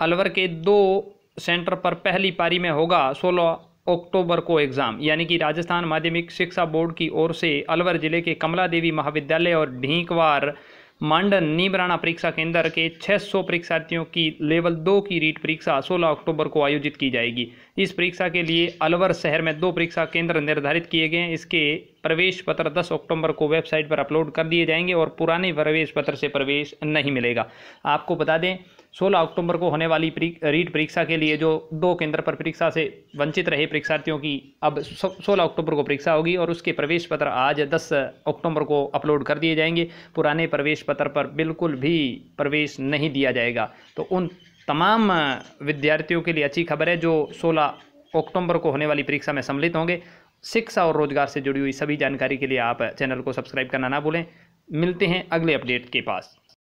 अलवर के दो सेंटर पर पहली पारी में होगा 16 अक्टूबर को एग्ज़ाम यानी कि राजस्थान माध्यमिक शिक्षा बोर्ड की ओर से अलवर ज़िले के कमला देवी महाविद्यालय और ढींकवार मांडन नीमराणा परीक्षा केंद्र के 600 परीक्षार्थियों की लेवल दो की रीट परीक्षा 16 अक्टूबर को आयोजित की जाएगी इस परीक्षा के लिए अलवर शहर में दो परीक्षा केंद्र निर्धारित किए गए हैं इसके प्रवेश पत्र 10 अक्टूबर को वेबसाइट पर अपलोड कर दिए जाएंगे और पुराने प्रवेश पत्र से प्रवेश नहीं मिलेगा आपको बता दें 16 अक्टूबर को होने वाली रीट परीक्षा के लिए जो दो केंद्र पर परीक्षा से वंचित रहे परीक्षार्थियों की अब 16 अक्टूबर को परीक्षा होगी और उसके प्रवेश पत्र आज 10 अक्टूबर को अपलोड कर दिए जाएंगे पुराने प्रवेश पत्र पर बिल्कुल भी प्रवेश नहीं दिया जाएगा तो उन तमाम विद्यार्थियों के लिए अच्छी खबर है जो सोलह अक्टूबर को होने वाली परीक्षा में सम्मिलित होंगे शिक्षा और रोजगार से जुड़ी हुई सभी जानकारी के लिए आप चैनल को सब्सक्राइब करना ना भूलें मिलते हैं अगले अपडेट के पास